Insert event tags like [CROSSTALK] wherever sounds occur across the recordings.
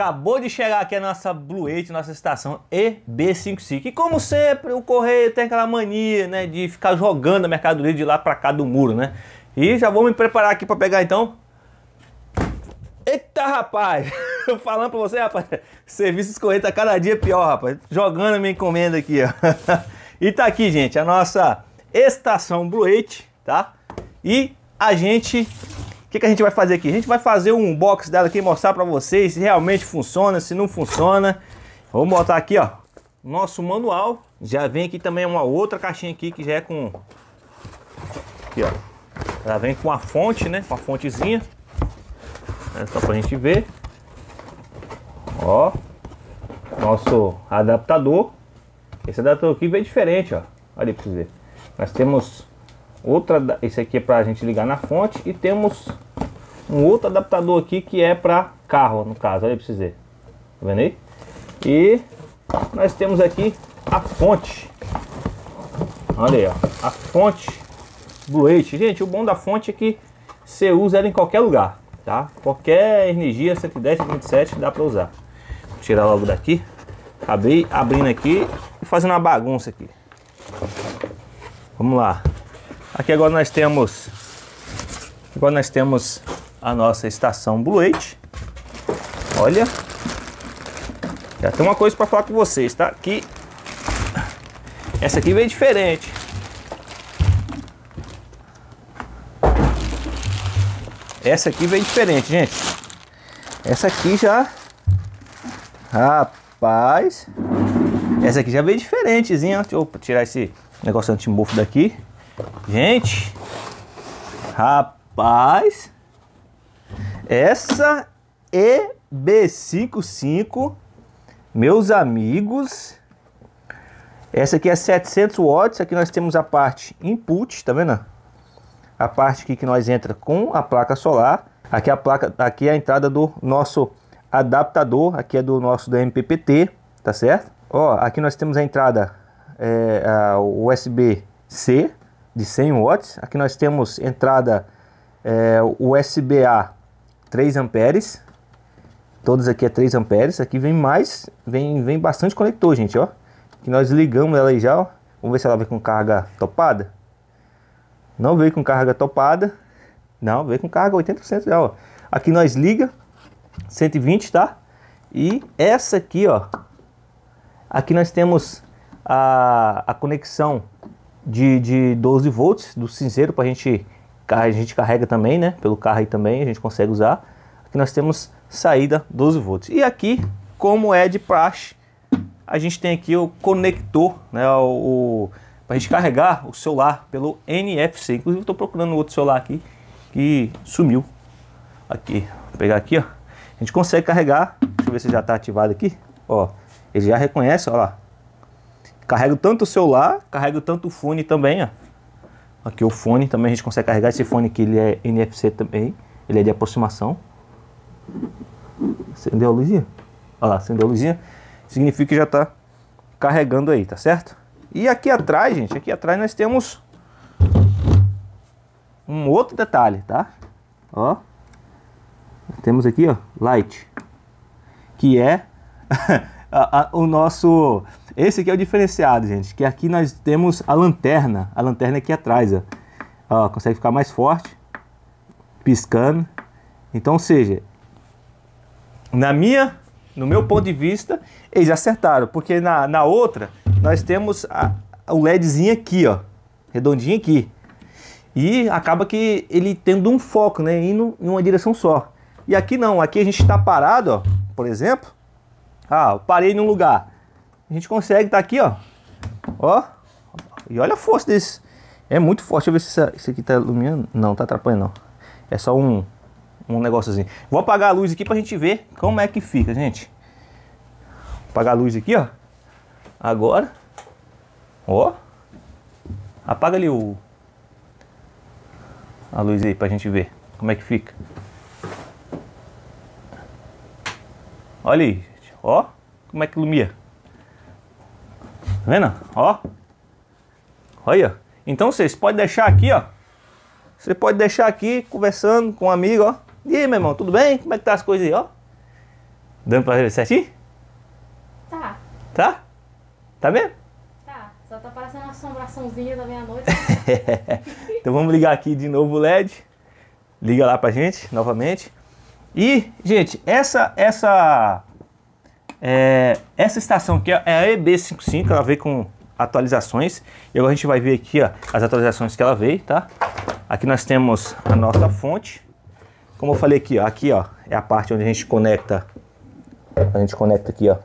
Acabou de chegar aqui a nossa Blue 8, nossa estação EB55. E como sempre, o correio tem aquela mania, né, de ficar jogando a mercadoria de lá para cá do muro, né? E já vou me preparar aqui para pegar então. Eita, rapaz! [LAUGHS] Falando para você, rapaz, serviço correio tá cada dia pior, rapaz. Jogando minha encomenda aqui, ó. [LAUGHS] e tá aqui, gente, a nossa estação Blue 8, tá? E a gente o que, que a gente vai fazer aqui? A gente vai fazer um unboxing dela aqui, mostrar pra vocês se realmente funciona, se não funciona. Vamos botar aqui, ó, nosso manual. Já vem aqui também uma outra caixinha aqui que já é com... Aqui, ó. Ela vem com a fonte, né? Com a fontezinha. É só pra gente ver. Ó. Nosso adaptador. Esse adaptador aqui veio diferente, ó. Olha aí pra vocês verem. Nós temos outra esse aqui é para a gente ligar na fonte e temos um outro adaptador aqui que é para carro no caso aí precisa ver tá vendo aí e nós temos aqui a fonte olha aí ó, a fonte Blue 8 gente o bom da fonte é que você usa ela em qualquer lugar tá qualquer energia 110 127 dá para usar Vou tirar logo daqui acabei abrindo aqui e fazendo uma bagunça aqui vamos lá Aqui agora nós temos agora nós temos a nossa estação Blue 8. Olha, já tem uma coisa para falar com vocês, tá? Que essa aqui vem diferente. Essa aqui vem diferente, gente. Essa aqui já Rapaz, essa aqui já vem diferentezinha. Deixa eu tirar esse negócio antimofo daqui. Gente, rapaz, essa EB55, meus amigos, essa aqui é 700 watts, aqui nós temos a parte input, tá vendo? A parte aqui que nós entra com a placa solar, aqui é a placa, aqui é a entrada do nosso adaptador, aqui é do nosso do MPPT, tá certo? Ó, aqui nós temos a entrada é, a USB-C, de 100 watts. Aqui nós temos entrada é, USB-A 3 amperes. Todos aqui é 3 amperes. Aqui vem mais, vem, vem bastante conector, gente, ó. Que nós ligamos ela aí já, ó. Vamos ver se ela vem com carga topada. Não veio com carga topada. Não, veio com carga 80% já, ó. Aqui nós liga 120, tá? E essa aqui, ó. Aqui nós temos a, a conexão de, de 12 volts do cinzeiro para a gente a gente carrega também, né? Pelo carro aí também a gente consegue usar. Aqui nós temos saída 12 volts. E aqui, como é de praxe, a gente tem aqui o conector, né? O, o para gente carregar o celular pelo NFC. Inclusive estou procurando outro celular aqui que sumiu. Aqui, vou pegar aqui, ó. A gente consegue carregar. Deixa eu ver se já está ativado aqui. Ó, ele já reconhece, ó lá. Carrego tanto o celular, carrego tanto o fone também, ó. Aqui o fone também a gente consegue carregar. Esse fone aqui ele é NFC também. Ele é de aproximação. Acendeu a luzinha? Olha lá, acendeu a luzinha. Significa que já está carregando aí, tá certo? E aqui atrás, gente, aqui atrás nós temos um outro detalhe, tá? Ó. Temos aqui, ó, light. Que é [LAUGHS] a, a, o nosso esse aqui é o diferenciado, gente, que aqui nós temos a lanterna, a lanterna aqui atrás, ó. ó consegue ficar mais forte, piscando. Então, ou seja, na minha, no meu ponto de vista, eles acertaram, porque na, na outra nós temos a, o LEDzinho aqui, ó, redondinho aqui. E acaba que ele tendo um foco, né, indo em uma direção só. E aqui não, aqui a gente está parado, ó, por exemplo. Ah, parei num lugar. A gente consegue, tá aqui, ó. Ó. E olha a força desse. É muito forte. Deixa eu ver se isso aqui tá iluminando. Não, tá atrapalhando não. É só um, um negóciozinho. Vou apagar a luz aqui pra gente ver como é que fica, gente. Vou apagar a luz aqui, ó. Agora. Ó. Apaga ali o... A luz aí pra gente ver como é que fica. Olha aí, gente. Ó como é que ilumina. Tá vendo? Ó. Olha. Então vocês podem deixar aqui, ó. Você pode deixar aqui conversando com um amigo, ó. E aí, meu irmão, tudo bem? Como é que tá as coisas aí, ó? Dando pra ver certinho? Tá. Tá? Tá mesmo? Tá. Só tá parecendo uma assombraçãozinha da meia-noite. [LAUGHS] então vamos ligar aqui de novo o LED. Liga lá pra gente, novamente. E, gente, essa, essa é, essa estação aqui é a EB55, ela veio com atualizações. E agora a gente vai ver aqui ó, as atualizações que ela veio, tá? Aqui nós temos a nossa fonte. Como eu falei aqui, ó, aqui ó, é a parte onde a gente conecta. A gente conecta aqui, ó,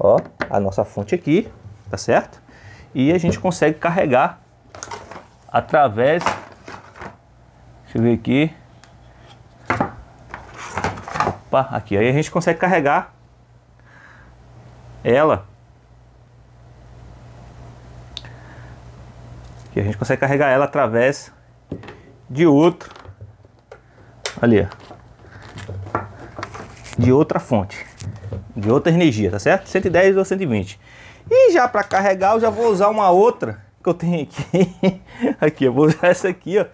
ó, a nossa fonte aqui, tá certo? E a gente consegue carregar através. Deixa eu ver aqui. Opa, aqui. Aí a gente consegue carregar ela. Que a gente consegue carregar ela através de outro. Ali, ó. De outra fonte. De outra energia, tá certo? 110 ou 120. E já para carregar eu já vou usar uma outra que eu tenho aqui. [LAUGHS] aqui, eu vou usar essa aqui, ó.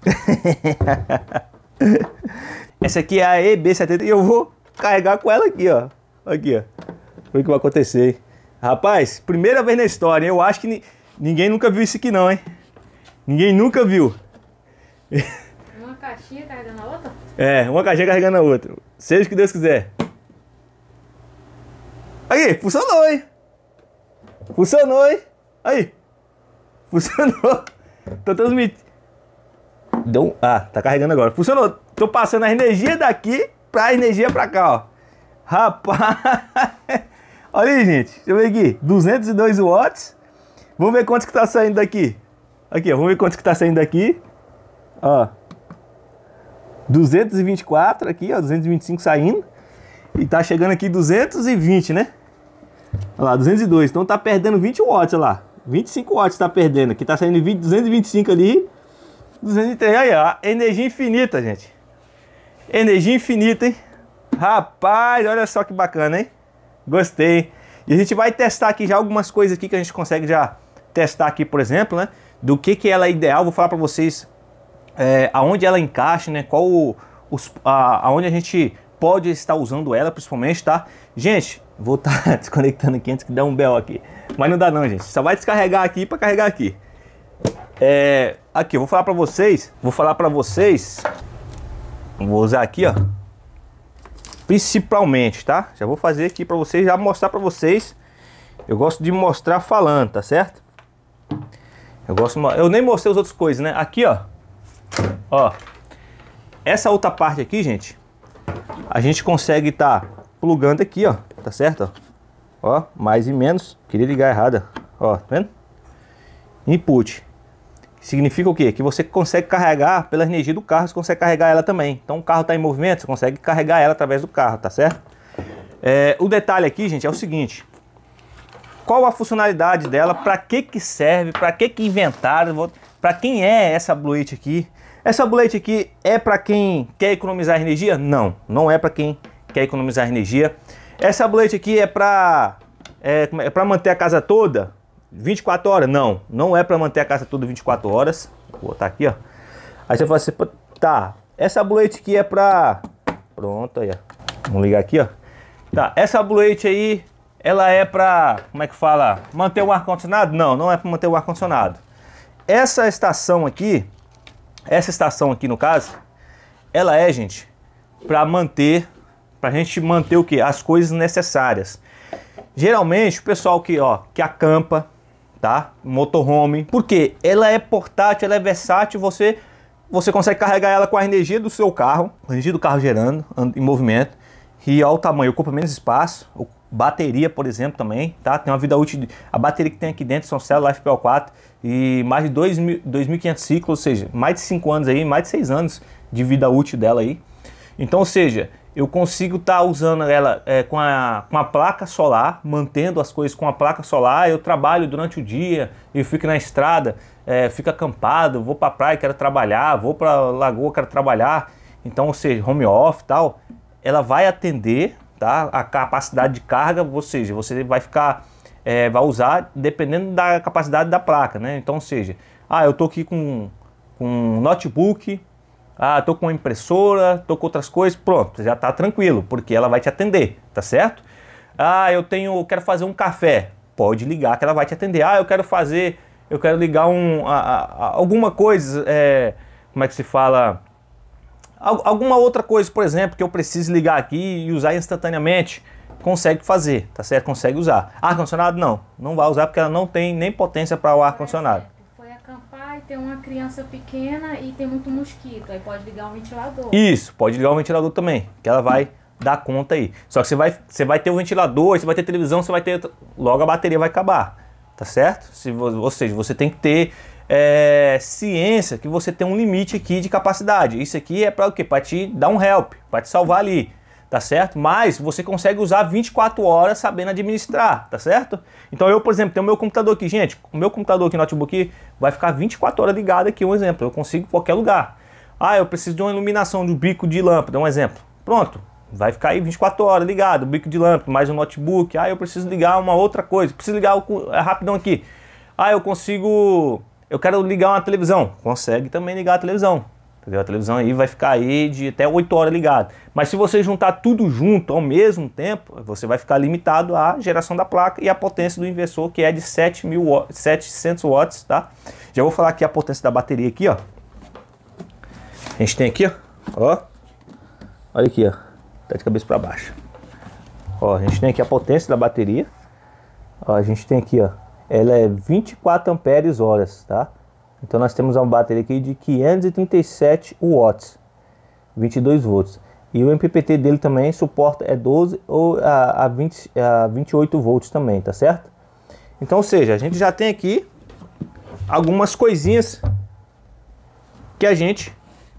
[LAUGHS] essa aqui é a EB70 e eu vou carregar com ela aqui, ó. Aqui, ó. Foi o que vai acontecer. Rapaz, primeira vez na história, hein? eu acho que ninguém nunca viu isso aqui não, hein? Ninguém nunca viu. [LAUGHS] Uma caixinha carregando a outra? É, uma caixinha carregando a outra. Seja o que Deus quiser. Aí, funcionou, hein? Funcionou, hein? Aí. [LAUGHS] Funcionou. Tô transmitindo. Ah, tá carregando agora. Funcionou. Tô passando a energia daqui pra energia pra cá, ó. Rapaz. [LAUGHS] Olha aí, gente. Deixa eu ver aqui. 202 watts. Vamos ver quanto que tá saindo daqui. Aqui, ó. Vamos ver quanto que tá saindo daqui. Ó. 224 aqui, ó. 225 saindo. E tá chegando aqui 220, né? Olha lá, 202. Então tá perdendo 20 watts, olha lá. 25 watts tá perdendo. Aqui tá saindo 20, 225 ali. 203. Aí, ó. Energia infinita, gente. Energia infinita, hein? Rapaz, olha só que bacana, hein? Gostei. E a gente vai testar aqui já algumas coisas aqui que a gente consegue já testar aqui, por exemplo, né? Do que, que ela é ideal. Vou falar para vocês é, aonde ela encaixa, né? Qual os, a, aonde a gente pode estar usando ela, principalmente, tá? Gente, vou estar tá [LAUGHS] desconectando aqui antes que dê um bel aqui. Mas não dá não, gente. Só vai descarregar aqui para carregar aqui. É, aqui, eu vou falar para vocês, vou falar para vocês, vou usar aqui, ó principalmente, tá? Já vou fazer aqui para vocês, já mostrar para vocês. Eu gosto de mostrar falando, tá certo? Eu gosto, eu nem mostrei as outras coisas, né? Aqui, ó. Ó. Essa outra parte aqui, gente, a gente consegue tá plugando aqui, ó, tá certo? Ó, mais e menos. Queria ligar errada. Ó, tá vendo? Input. Significa o quê? Que você consegue carregar pela energia do carro, você consegue carregar ela também. Então o carro está em movimento, você consegue carregar ela através do carro, tá certo? É, o detalhe aqui, gente, é o seguinte. Qual a funcionalidade dela? Para que que serve? Para que que inventaram? Para quem é essa Blue aqui? Essa Blue aqui é para quem quer economizar energia? Não, não é para quem quer economizar energia. Essa Blue aqui é para é, é, é para manter a casa toda? 24 horas? Não, não é para manter a caça toda 24 horas. Vou botar aqui, ó. Aí você fala assim, tá, essa bluete aqui é pra... Pronto, aí, ó. Vamos ligar aqui, ó. Tá, essa bluete aí, ela é pra, como é que fala, manter o ar-condicionado? Não, não é pra manter o ar-condicionado. Essa estação aqui, essa estação aqui no caso, ela é, gente, pra manter, pra gente manter o que? As coisas necessárias. Geralmente, o pessoal que, ó, que acampa, tá? Motorhome. Porque ela é portátil, ela é versátil, você você consegue carregar ela com a energia do seu carro, a energia do carro gerando em movimento. E olha o tamanho, ocupa menos espaço. Bateria, por exemplo, também, tá? Tem uma vida útil. A bateria que tem aqui dentro são células FPL4 e mais de 2.500 ciclos, ou seja, mais de 5 anos aí, mais de 6 anos de vida útil dela aí. Então, ou seja, eu consigo estar tá usando ela é, com, a, com a placa solar, mantendo as coisas com a placa solar. Eu trabalho durante o dia, eu fico na estrada, é, fico acampado, vou para a praia, quero trabalhar, vou para a lagoa, quero trabalhar. Então, ou seja, home off tal, ela vai atender tá, a capacidade de carga, ou seja, você vai ficar, é, vai usar dependendo da capacidade da placa, né? Então, ou seja, ah, eu estou aqui com, com um notebook, ah, tô com uma impressora, tô com outras coisas, pronto, já tá tranquilo, porque ela vai te atender, tá certo? Ah, eu tenho, quero fazer um café, pode ligar que ela vai te atender. Ah, eu quero fazer, eu quero ligar um, a, a, alguma coisa, é, como é que se fala? Alguma outra coisa, por exemplo, que eu preciso ligar aqui e usar instantaneamente, consegue fazer, tá certo? Consegue usar. Ar-condicionado não, não vai usar porque ela não tem nem potência para o ar-condicionado tem uma criança pequena e tem muito mosquito, aí pode ligar um ventilador. Isso, pode ligar um ventilador também, que ela vai dar conta aí. Só que você vai, você vai ter o um ventilador, você vai ter televisão, você vai ter. Logo a bateria vai acabar, tá certo? Se, ou seja, você tem que ter é, ciência que você tem um limite aqui de capacidade. Isso aqui é para o quê? Para te dar um help, para te salvar ali tá certo? Mas você consegue usar 24 horas sabendo administrar, tá certo? Então eu, por exemplo, tenho meu computador aqui, gente, o meu computador aqui, notebook aqui, vai ficar 24 horas ligado aqui, um exemplo, eu consigo em qualquer lugar. Ah, eu preciso de uma iluminação de um bico de lâmpada, um exemplo. Pronto, vai ficar aí 24 horas ligado, bico de lâmpada, mais um notebook. Ah, eu preciso ligar uma outra coisa, preciso ligar o é rapidão aqui. Ah, eu consigo, eu quero ligar uma televisão, consegue também ligar a televisão. Entendeu? A televisão aí vai ficar aí de até 8 horas ligado. Mas se você juntar tudo junto ao mesmo tempo, você vai ficar limitado à geração da placa e à potência do inversor, que é de 7000 watts, 700 watts, tá? Já vou falar aqui a potência da bateria aqui, ó. A gente tem aqui, ó. ó. Olha aqui, ó. Tá de cabeça para baixo. Ó, a gente tem aqui a potência da bateria. Ó, a gente tem aqui, ó. Ela é 24 amperes horas, tá? Então nós temos uma bateria aqui de 537 watts, 22 volts. E o MPPT dele também suporta é 12 ou a, a, 20, a 28 volts também, tá certo? Então, ou seja, a gente já tem aqui algumas coisinhas que a gente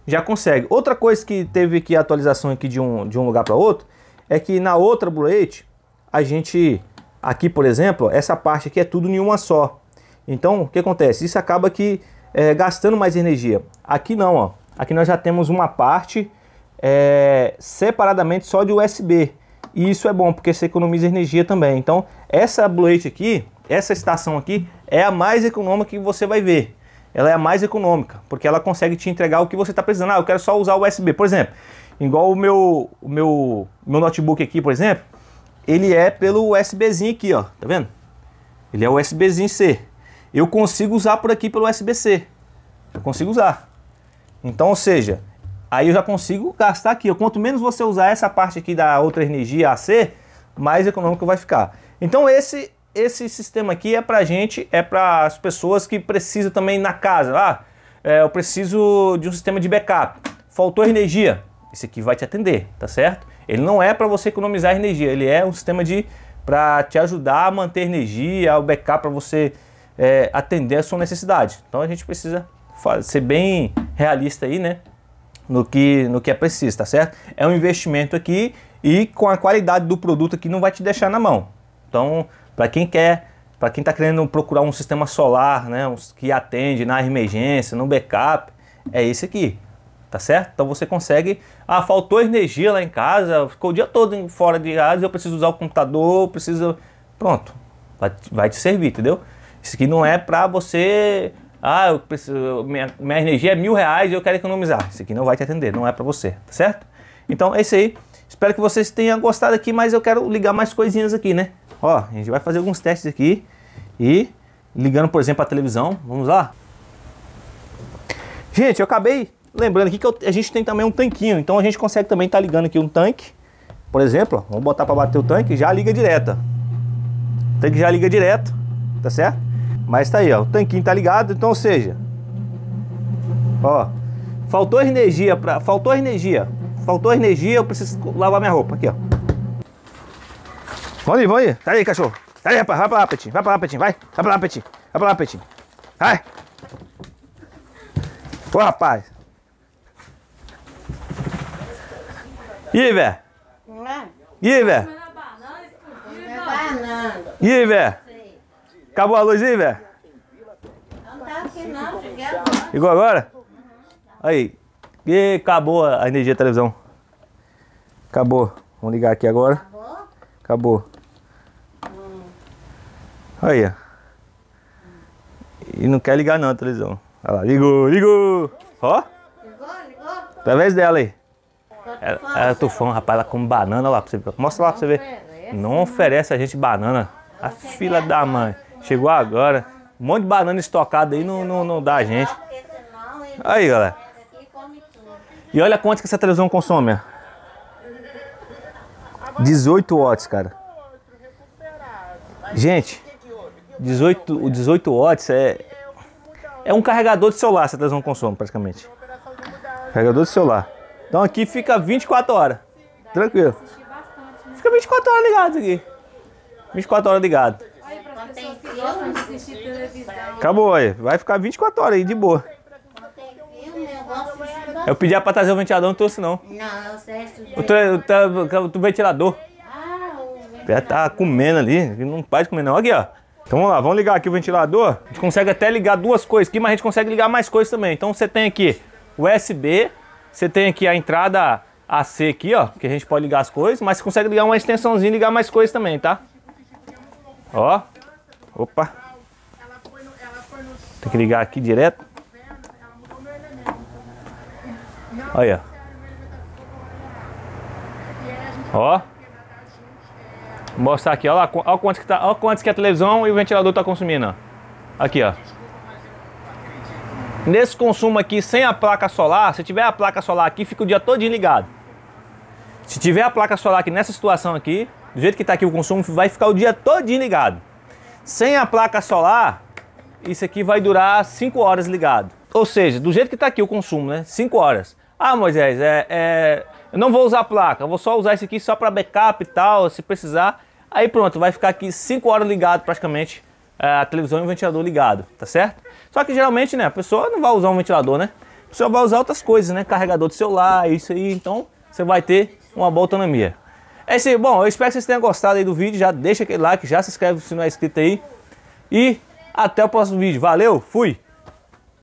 já consegue. Outra coisa que teve aqui atualização aqui de um, de um lugar para outro é que na outra Blu-8 a gente aqui, por exemplo, essa parte aqui é tudo em uma só. Então, o que acontece? Isso acaba que é, gastando mais energia. Aqui não, ó. Aqui nós já temos uma parte é, separadamente só de USB. E isso é bom, porque você economiza energia também. Então, essa Blade aqui, essa estação aqui, é a mais econômica que você vai ver. Ela é a mais econômica, porque ela consegue te entregar o que você está precisando. Ah, eu quero só usar o USB. Por exemplo, igual o meu, o meu, meu notebook aqui, por exemplo, ele é pelo USBzinho aqui, ó. Tá vendo? Ele é USBzinho C eu consigo usar por aqui pelo USB-C. Eu consigo usar. Então, ou seja, aí eu já consigo gastar aqui. Quanto menos você usar essa parte aqui da outra energia AC, mais econômico vai ficar. Então esse esse sistema aqui é pra gente, é para as pessoas que precisam também na casa. Ah, é, eu preciso de um sistema de backup. Faltou energia. Esse aqui vai te atender, tá certo? Ele não é para você economizar energia, ele é um sistema de para te ajudar a manter energia, o backup para você é, atender a sua necessidade. Então a gente precisa ser bem realista aí, né? No que, no que é preciso, tá certo? É um investimento aqui e com a qualidade do produto aqui não vai te deixar na mão. Então, para quem quer, para quem está querendo procurar um sistema solar, né, um, que atende na emergência, no backup, é esse aqui, tá certo? Então você consegue, ah, faltou energia lá em casa, ficou o dia todo fora de casa, eu preciso usar o computador, preciso, pronto, vai, vai te servir, entendeu? Isso aqui não é para você. Ah, eu preciso, minha, minha energia é mil reais e eu quero economizar. Isso aqui não vai te atender, não é para você, tá certo? Então é isso aí. Espero que vocês tenham gostado aqui, mas eu quero ligar mais coisinhas aqui, né? Ó, a gente vai fazer alguns testes aqui e ligando, por exemplo, a televisão. Vamos lá? Gente, eu acabei lembrando aqui que eu, a gente tem também um tanquinho, então a gente consegue também estar tá ligando aqui um tanque. Por exemplo, ó, vamos botar para bater o tanque, já liga direto. O tanque já liga direto, tá certo? Mas tá aí, ó. O tanquinho tá ligado, então, ou seja, ó, faltou energia para, faltou energia. Faltou energia, eu preciso lavar minha roupa aqui, ó. Vamos aí, vamos aí. Tá aí, cachorro. Tá aí, rapaz. Vai pra lá, Petinho. Vai pra lá, Petinho. Vai. Vai pra lá, Petinho. Vai pra lá, Petinho. Vai. Ô, rapaz. Ih, velho. Ih, velho. Ih, velho. Acabou a luz aí, velho? Não tá aqui não, cheguei agora. Ligou agora? Aí. E acabou a energia da televisão. Acabou. Vamos ligar aqui agora. Acabou? Acabou. Aí, ó. E não quer ligar não a televisão. Olha lá, ligou, ligou. Ó. Ligou, ligou. Através dela aí. ela é tufão, rapaz. Ela come banana lá pra você ver. Mostra lá pra você ver. Não oferece a gente banana. A fila da mãe. Chegou agora. Um monte de banana estocada aí não, não, não dá gente. Aí, galera. E olha quanto que essa televisão consome. 18 watts, cara. Gente, 18, 18 watts é, é um carregador de celular, essa televisão consome, praticamente. Carregador de celular. Então aqui fica 24 horas. Tranquilo. Fica 24 horas ligado aqui. 24 horas ligado. Acabou aí. Vai ficar 24 horas aí, de boa. Eu pedi pra trazer o ventilador, não trouxe não. Não, o Sérgio... O, o, ventilador. Ah, o ventilador. Já tá comendo ali, não pode de comer não. Aqui, ó. Então vamos lá, vamos ligar aqui o ventilador. A gente consegue até ligar duas coisas aqui, mas a gente consegue ligar mais coisas também. Então você tem aqui USB, você tem aqui a entrada AC aqui, ó, que a gente pode ligar as coisas, mas você consegue ligar uma extensãozinha e ligar mais coisas também, tá? Ó. Opa. Tem que ligar aqui direto. Olha. Ó. Vou mostrar aqui, ó lá, ó quantos que tá, olha quantos que a televisão e o ventilador tá consumindo, Aqui, ó. Nesse consumo aqui sem a placa solar, se tiver a placa solar aqui, fica o dia todo ligado. Se tiver a placa solar aqui nessa situação aqui, do jeito que está aqui o consumo, vai ficar o dia todo ligado. Sem a placa solar, isso aqui vai durar 5 horas ligado. Ou seja, do jeito que está aqui o consumo, né? 5 horas. Ah, Moisés, é, é, eu não vou usar a placa, vou só usar isso aqui só para backup e tal, se precisar. Aí pronto, vai ficar aqui 5 horas ligado praticamente é, a televisão e o ventilador ligado, tá certo? Só que geralmente, né, a pessoa não vai usar um ventilador, né? A pessoa vai usar outras coisas, né? Carregador de celular, isso aí, então você vai ter uma boa autonomia. É isso aí, bom, eu espero que vocês tenham gostado aí do vídeo, já deixa aquele like, já se inscreve se não é inscrito aí. E até o próximo vídeo. Valeu, fui!